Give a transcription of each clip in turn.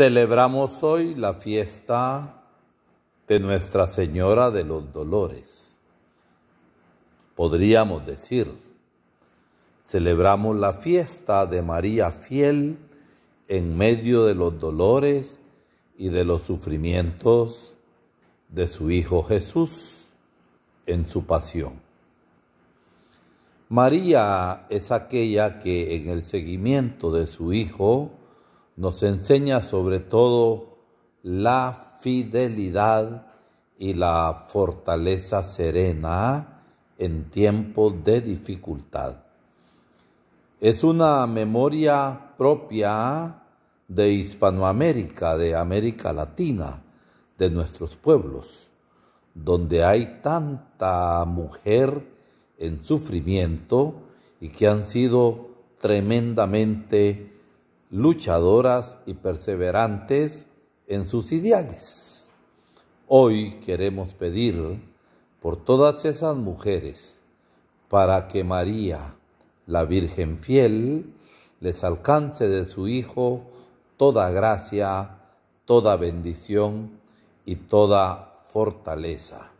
Celebramos hoy la fiesta de Nuestra Señora de los Dolores. Podríamos decir, celebramos la fiesta de María fiel en medio de los dolores y de los sufrimientos de su Hijo Jesús en su pasión. María es aquella que en el seguimiento de su Hijo nos enseña sobre todo la fidelidad y la fortaleza serena en tiempos de dificultad. Es una memoria propia de Hispanoamérica, de América Latina, de nuestros pueblos, donde hay tanta mujer en sufrimiento y que han sido tremendamente luchadoras y perseverantes en sus ideales. Hoy queremos pedir por todas esas mujeres para que María, la Virgen fiel, les alcance de su Hijo toda gracia, toda bendición y toda fortaleza.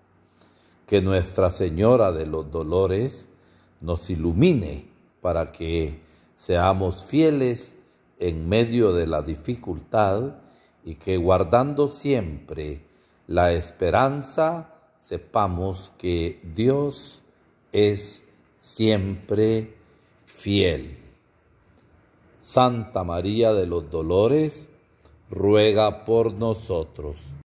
Que Nuestra Señora de los Dolores nos ilumine para que seamos fieles en medio de la dificultad y que guardando siempre la esperanza sepamos que Dios es siempre fiel. Santa María de los Dolores, ruega por nosotros.